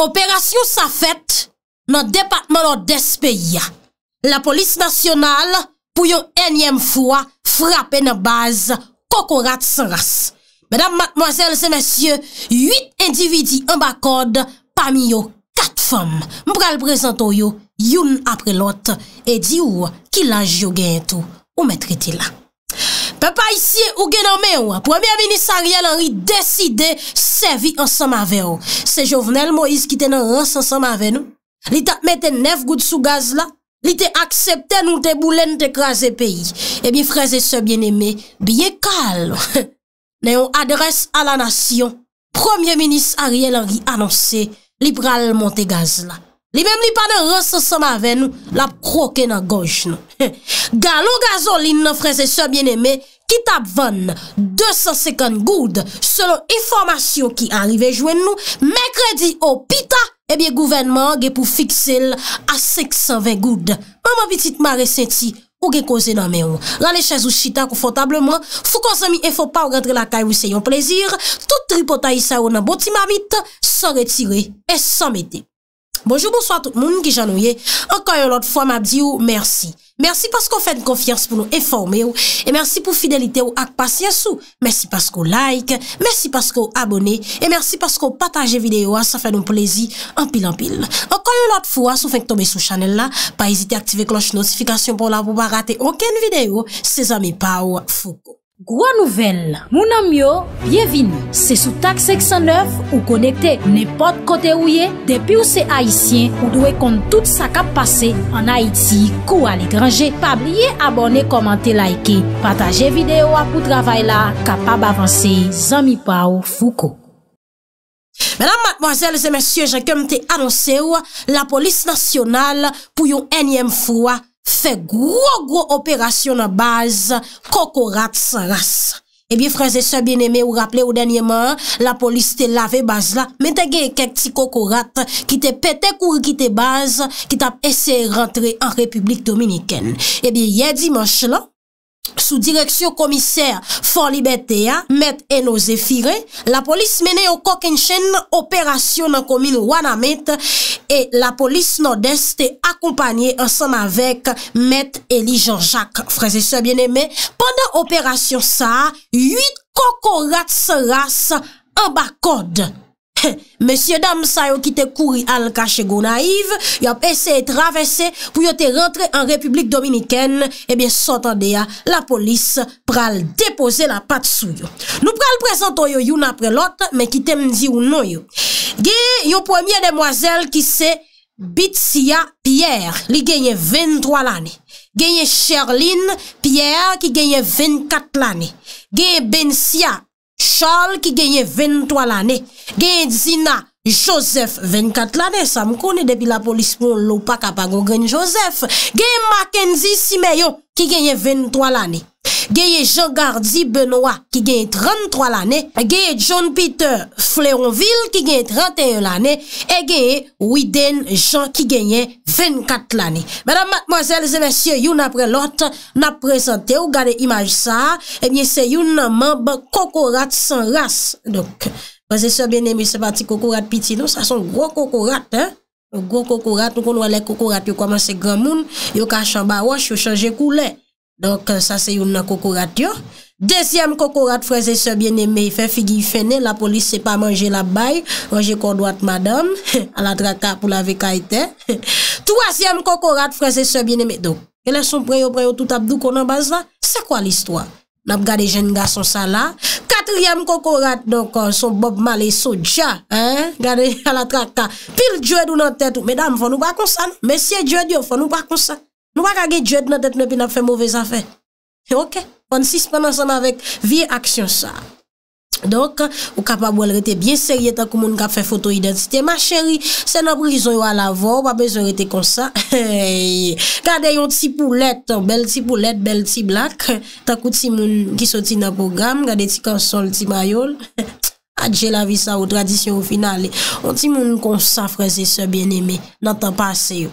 Operasyon sa fèt nan depatman an despè ya, la polis nasyonal pou yon enyèm fwa frapè nan baz kokorat san ras. Madame, mademoiselle, se mèsyè, yit endividi an bakod pami yo kat fèm. Mpral prezento yo youn apre lote e di ou ki la jo gen tou ou mè triti la. Pe pa isye ou gen an me ou a, Premier Ministre Ariel Henry deside sevi ansan ma ve ou. Se jovenel Moïse ki ten an rase ansan ma ve nou, li ta mette nef gout sou gaz eh la, li te aksepte nou te boulen te kraze peyi. E bi fraze se bien eme, biye kal. Ne ou adres a la nasyon, Premier Ministre Ariel Henry anonse liberal monte gaz la. Li mem li pa de rosa sa ma ven nou, lap kroke nan goj nou. Ga loun gazolin nan freze so bien eme, kitap van 250 goud, selon informasyon ki arrive jwen nou, mekredi ou pita, ebyen gouvenman ge pou fiksel a 620 goud. Maman pitit ma resenti ou ge koze nan me ou. Lan le chèz ou chita konfotableman, fou konsomi e fò pa ou rentre la kay ou se yon plezir, tout ripota yi sa ou nan boti ma mit, sa retire e sa mede. Bonjour, bonsoir tout moun, Gijanouye. Enkoye lout fwa, mabdi ou, mersi. Mersi paskou fèd konfiyers pou nou eforme ou, e mersi pou fidelite ou ak pasye sou. Mersi paskou like, mersi paskou abone, e mersi paskou pataje videyo a sa fèd nou plezi, anpil anpil. Enkoye lout fwa, sou fèk tobe sou chanel la, pa ezite aktive kloche notifikasyon pou la pou ba rate anken videyo, se zami pa ou foko. Gwa nouvel, mounan myo, byevini, se sou tak 609 ou konekte, nepot kote ou ye, depi ou se Haitien ou dwe kont tout sa kap pase, an Haiti, kou al ekranje, pa blye abone, komante, laike, pataje videyo apou travay la, kapab avanse, zami pa ou fuko. Menam, matmoazel, zemensye, jè kem te anonse ou, la polis nasyonal pou yon enyem fwa. Fè gwo gwo operasyon nan baz, kokorat san las. Ebi, eh franze se bien eme ou rappele ou denye man, la polis te lave baz la, men te geye kek ti kokorat, ki te pete kou ki te baz, ki tap ese rentre an Republik Dominiken. Eh Ebi, ye dimanche lan, Sous direksyon komiser For Liberté, Met Enozefire, la polis mene yo kok en chen operasyon nan komil Wanamete e la polis Nord-Est te akompanyen ansan avek Met Eli Jean-Jacques. Freze se bieneme, pandan operasyon sa, 8 kokorats ras abakode. Monsie dam sa yon ki te kouri al kache go naiv, yon pe se etravesse pou yon te rentre an Republik Dominiken, ebyen eh sotande ya la polis pral depose la pat sou yon. Nou pral prezenton yon yon apre lot, men ki tem di yon nou yon. Ge yon premier demoiselle ki se Bitsia Pierre, li genye 23 lani. Genye Sherline Pierre ki genye 24 lani. Genye Bensia Pierre, Charles ki genye 23 lane, genye Zina Joseph 24 lane, sa mkone depi la polis pou lopaka pa go genye Joseph, genye Mackenzie Simeyo ki genye 23 lane. geye Jean Gardi Benoit ki genye 33 lane, geye John Peter Fleonville ki genye 31 lane, e geye Widen Jean ki genye 24 lane. Madame, mademoiselles et messieurs, yon apre l'autre na presente ou gade imaj sa, ebyen se yon nanman ba kokorat san ras. Donk, mwen se se ben emi se pati kokorat piti nou, sa son gro kokorat, he. Gro kokorat, nou kon wale kokorat, yo koman se gramoun, yo kachan ba wosh, yo chanje kou lè. Donk, sa euh, se yon nan kokorat yo. Desyem kokorat freze se bieneme, fe figi fene, la polis se pa manje la bay, rongye kondwat madam, ala traka pou la veka eten. Troasyem kokorat freze se bieneme, donk, elè son preyo preyo tout abdou konan bazan. Se kwa l'histoire? Nap gade jen nga son sala. Katryem kokorat, donk, euh, son bob male soja, gade ala traka, pil djouèd ou nan tèt ou, medam, fon nou bakon sa, non? Mesye djouèd yo, fon nou bakon sa. Nou pa kage djèd nan tèt mè pi nan fè mouvè zafè. E, ok. Bon, Pansis pè nan san avèk. Vi aksyon sa. Donk, ou kapab wèl rete bie serye takou moun ka fè foto identite. Ma chèri, se nan brison yo a la vò, wapè zè rete konsa. Gade yon ti poulet, bel ti poulet, bel ti blak. Takou ti moun ki soti nan program, gade ti konsol, ti mayol. Adjè la vi sa ou tradisyon ou final. Ou ti moun konsa freze se bè nèmè, nan tan pasè yo.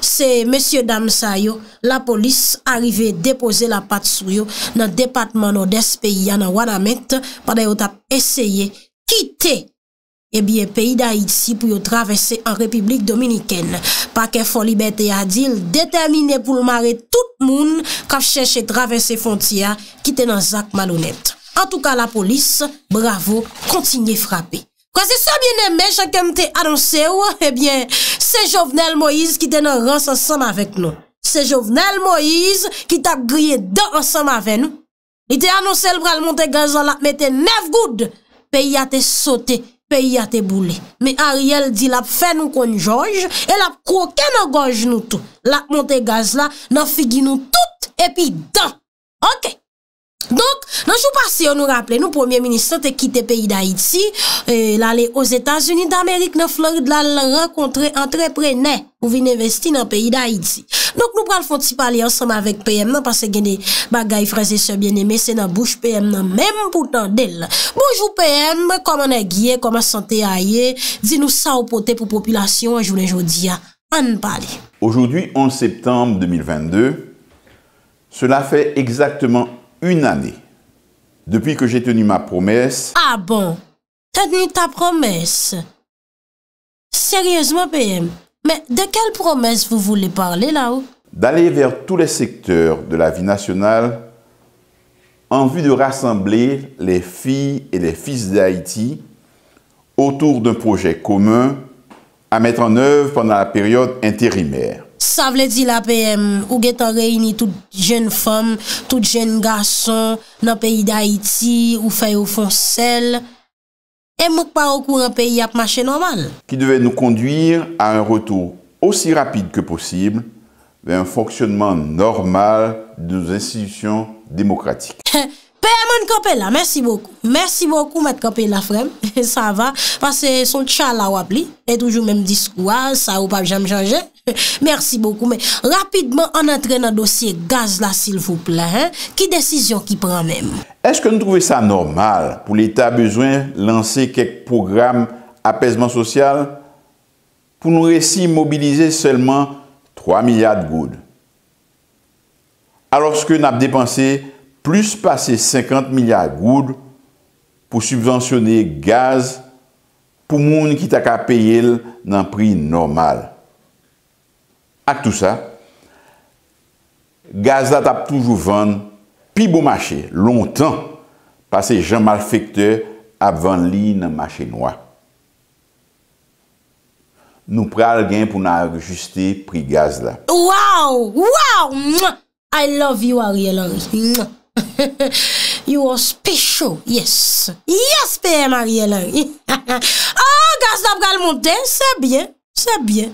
Se M. Damsayo, la polis arive depoze la pat sou yo nan depatman o des peyi ya nan wadamet pa de yo tap eseye kite e biye peyi da iti pou yo travese an Republik Dominiken. Pa ke foli bete ya dil, detemine pou lmare tout moun kap cheshe travese fontiya kite nan Zak Malounet. An tou ka la polis, bravo, kontinye frape. Kwa se sa bine mè, chakèm te anonsè wè, ebyen, eh se jovnel Moïse ki te nan rase ansam avèk nou. Se jovnel Moïse ki ta griye dè ansam avè nou. I te anonsè l pral Montegaz la, mè te nef goud. Pe yate sote, pe yate boule. Mè Ariel di la fè nou konjouj, el ap kouke nou goj nou tou. La Montegaz la nan figi nou tout epi dè. Ok. Donk, nan chou pasi yo nou rappele, nou premier ministre te kite peyi da iti, la le os Etats-Unis d'Amerik nan Florida la renkontre entreprenè ou vin investi nan peyi da iti. Donk nou pran fonti pali ansama vek PM, pase geni bagay fraze se bien eme, se nan bouche PM nan menm pou tan del. Moujou PM, koman e gye, koman sante a ye, di nou sa ou pote pou populasyon, jounen jodi ya, an pali. Ojou di, 11 septembre 2022, cela fè ekzaktman anpan. une année depuis que j'ai tenu ma promesse. Ah bon, t'as tenu ta promesse Sérieusement, PM, mais de quelle promesse vous voulez parler là-haut D'aller vers tous les secteurs de la vie nationale en vue de rassembler les filles et les fils d'Haïti autour d'un projet commun à mettre en œuvre pendant la période intérimaire. Sa vle di la PM, ou get an reyni tout jen fom, tout jen gason, nan peyi da iti, ou fay ou fon sel, e mouk pa wakou nan peyi ap mache normal. Ki devè nou konduire a an retou osi rapide ke posib, ve an fonksyonman normal nou institisyon demokratik. PM an kapela, mersi boku. Mersi boku mèd kapela frem, sa va, pase son tcha la wap li, e toujou mèm diskwa, sa wap jame jange, Merci beaucoup, mais rapidement, en entrainant dossier gaz là, s'il vous plaît, qui décision qui prend même? Est-ce que nous trouvons ça normal pour l'État besoin lancer quelque programme apaisement social pour nous réussir à mobiliser seulement 3 milliards de goudes? Alors ce que nous avons dépensé plus pas ces 50 milliards de goudes pour subventionner gaz pour monde qui n'a qu'à payer dans le prix normal. Ak tout sa, gaz la tap toujou van pi bo mache lontan pa se jan mal fèkte ap van li nan mache noua. Nou pral gen pou nan ajuste pri gaz la. Wow! Wow! I love you Ariel Aris. You are special. Yes. Yes PM Ariel Aris. Gaz la pral moun den sebyen. Sebyen,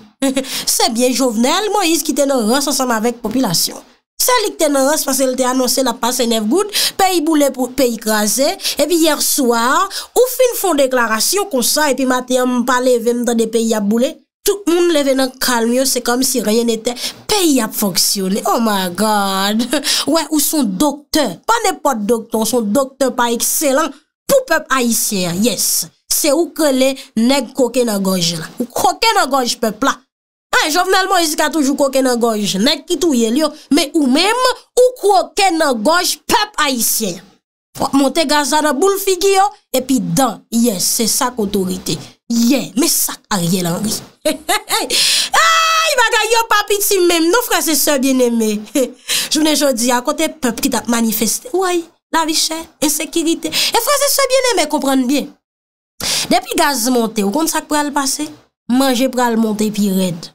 sebyen jovenel, mo yis ki tenoros ansanman vek popilasyon. Selik tenoros faselte anonsen la pasen ev gout, peyi boule peyi krasen, epi yer swar, ou fin fon deklarasyon konsan epi maten yon mpa leve mdan de peyi ap boule, tout moun leve nan kalmyo, se kom si reyen ete peyi ap foksyone. Oh my god, ou son doktor, pa nepot doktor, son doktor pa ekselen, pou pep aisyen, yes. Se ou krele neg koke nan goj la. Ou koke nan goj pepla. An, jovenelman e zika toujou koke nan goj. Neg ki touye liyo. Me ou mem, ou koke nan goj pep aisyen. Fwa, monte gaza nan bou l figi yo. E pi dan, yes, se sak otorite. Yes, me sak ariye lan. Ay, bagay yo papiti mem. Nou frase se bieneme. Jounen jodi, akote pep ki tap manifeste. Woy, la vi chen, ensekirite. E frase se bieneme, kompranmye. Depi gaz monte, ou kont sak pral pase? Manje pral monte pi red.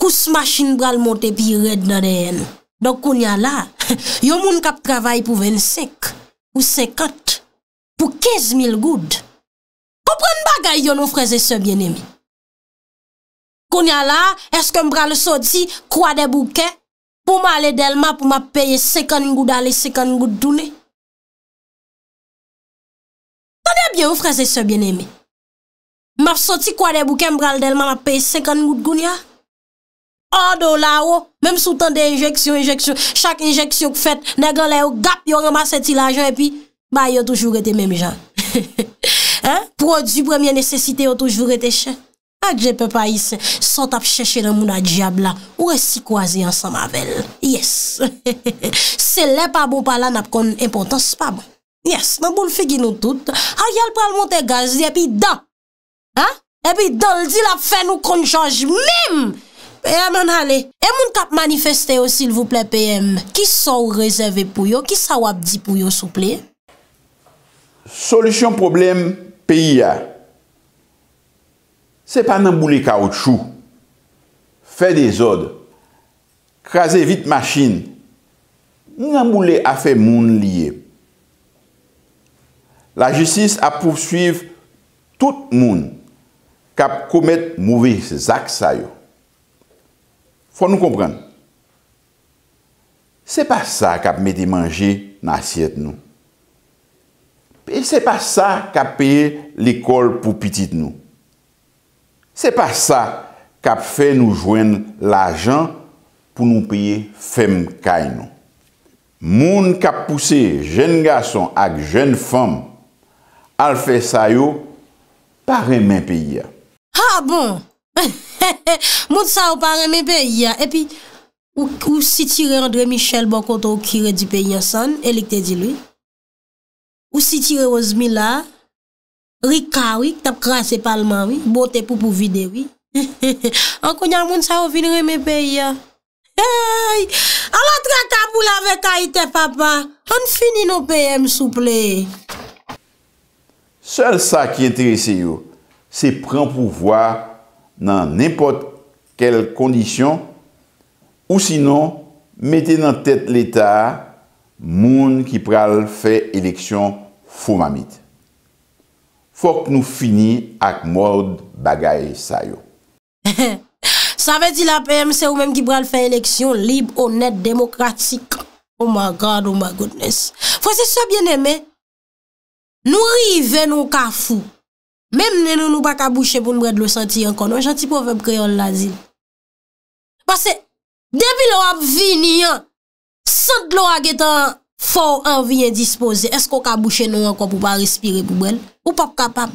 Kous machine pral monte pi red nan deyen. Donk konya la, yon moun kap travay pou ven sek, pou sekot, pou kez mil goud. Kou pren bagay yon ou freze se bien emi. Konya la, eske m pral so di, kwa de bouke, pou ma le delma, pou ma peye sek an goud ale, sek an goud douni. Ebyen ou freze se byen eme? M ap soti kwa de boukem bral del man ap paye 50 ngout goun ya? Or do la ou? Mem sou tan de injeksyon, injeksyon. Chak injeksyon k fèt, neglan la ou gap, yon remas eti la ajan epi. Baye yo toujvou rete mem jan. Prodi, premye nesesite yo toujvou rete chen. A ah, dje pe pa yise. Sot ap cheshe nan moun a diab la. Ou resi kwa zi ansan ma vel. Yes. Se le pa bon pala nap kon impotans pa bon. Yes, nanboul figi nou tout. Ha, yal pral monte gaz di epi dan. Ha? Epi dan, di la fè nou konjanj mèm. E anon hale. E moun kap manifeste yo sil vouple pèm. Ki sa ou rezerve pou yo? Ki sa ou ap di pou yo souple? Solisyon problem pè ya. Se pa nanboulè kaoutchou. Fè dezod. Kaze vit machin. Nanboulè a fè moun liye. La jistis ap pousuiv tout moun kap komet mouvi zaksay yo. Fwa nou kompren. Se pa sa kap meti manje nan asyet nou. Pe se pa sa kap peye likol pou pitit nou. Se pa sa kap fe nou jwen lajan pou nou peye fem kay nou. Moun kap pousi jen gason ak jen fom. Alfe sayo, pare men pe yia. Ha bon, moun sa ou pare men pe yia. E pi, ou sitire Andre Michel bokoto ou kire di pe yia san, elik te di lui. Ou sitire Ozmila, Rika wik, tap kras e palman wik, bote pou pou vide wik. An konyan moun sa ou fin ren men pe yia. Hey, ala tre tabou la vek a ite papa. An fini nou pe yem souple. Sel sa ki enterese yo, se pren pou vwa nan nepot kel kondisyon ou sinon mette nan tèt l'Etat moun ki pral fè eleksyon fò mamit. Fòk nou fini ak mòd bagay sa yo. Sa ve di la PMC ou menm ki pral fè eleksyon lib, honèt, demokratik. Oh my God, oh my goodness. Fòk se sa bien emè. Nou rive nou ka fou. Mem nenou nou pa kabouche pou nou wèd lò senti yon kon. Non janti pou wèm kreyon l'azil. Pase, debi lò wap vini yon, sent lò wak etan for anviyen dispose, esko kabouche nou yon kon pou pa respire pou wèl? Ou pa p'kapam?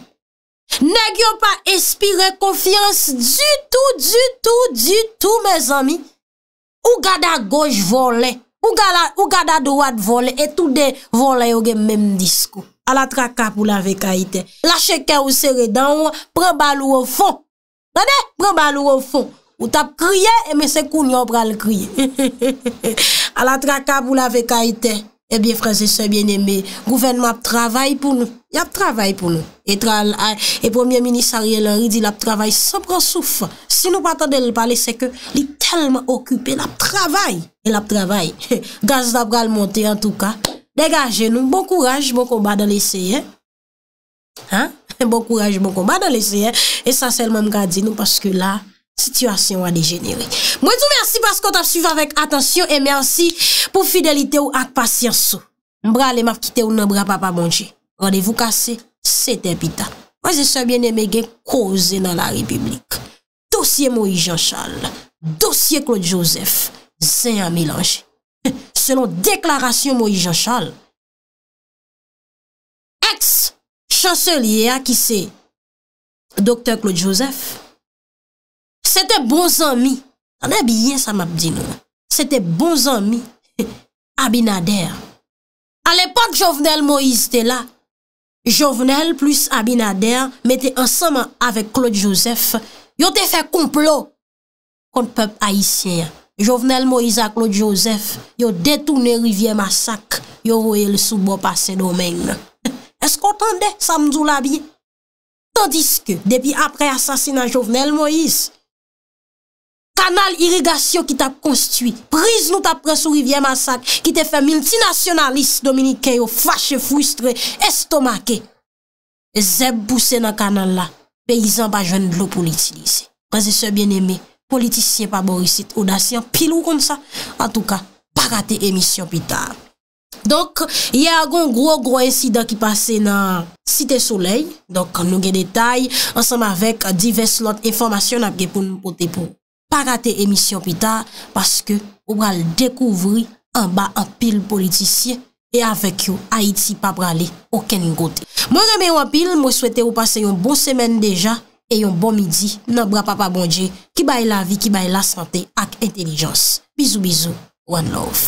Negyon pa espire konfians du tout, du tout, du tout, mes ami. Ou gada goj volè, ou gada do wad volè, etou de volè yon gen menm disko. A la traka pou la veka ite. La cheke ou se redan ou pre balou ou fon. Pwede? Pre balou ou fon. Ou tap kriye, e mese koun yon pral kriye. A la traka pou la veka ite. Ebyen franse se bien eme. Gouvenman ap travay pou nou. Y ap travay ah, pou nou. E premier minisari el ori di l ap travay se pran souf. Si nou patan de l pale seke, li telman okupe. L ap travay. L ap travay. Gaz da pral monte en tou ka. A la traka pou la veka. Degaje nou, bon kouraj, bon kombat dan leseye. Bon kouraj, bon kombat dan leseye. E san selman gade nou, paske la, situasyon wane genere. Mwen sou mersi paske wate ap suivan vek atensyon, e mersi pou fidelite ou ak pasyansou. Mbra le maf kite ou nan mbra papa manje. Rodevou kase, se te pita. Mwen se soye bine me gen kouze nan la republik. Dosye Moui Jean Charles, dosye Claude Joseph, zeyan milanje. selon deklarasyon Moïse Jean Charles, ex chancelier a ki se Dr. Claude Joseph, se te bon zami, anè biye sa map di nou, se te bon zami, Abinader. A l'epad Jovenel Moïse te la, Jovenel plus Abinader, mette ansaman avek Claude Joseph, yo te fe kouplo kon pep a isye ya. Jovenel Moïse a Claude Joseph yo detounè Rivière Massac, yo roye le soubo passe domène. Esko otende samzou la bi? Tandiske, depi apre asasina Jovenel Moïse, kanal irrigasyon ki tap konstuit, priz nou tap presou Rivière Massac, ki te fè multinasyonalist dominikè yo fache, fwistre, estomake, zeb bouse nan kanal la, pe yizan pa jen lo pou l'utilize. Prese se bien eme, politisye pa borisit ou dasi an pil ou kon sa. An tou ka, pa rate emisyon pita. Donk, ya agon gro-gro ensida ki pase nan Site Soleil. Donk, nou gen detay, ansanm avek divers lot informasyon apge pou nou pote pou. Pa rate emisyon pita, paske ou bral dekouvri an ba an pil politisye e avek yo Haiti pa brale oken ngote. Mwen reme ou an pil, mwen swete ou pase yon bon semen deja. E yon bon midi, nan bra pa pa bondje, ki baye la vi, ki baye la sante ak entelijons. Bizou, bizou, one love.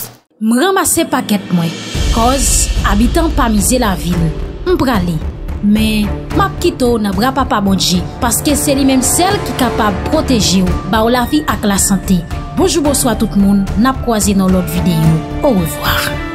M ramase paket mwen, koz abitan pa mize la vil, m prale. Men, map kito nan bra pa pa bondje, paske se li menm sel ki kapab proteji ou, ba ou la vi ak la sante. Bojou, bojou a tout moun, nap kwa zi nan lot videyo. Ou revoar.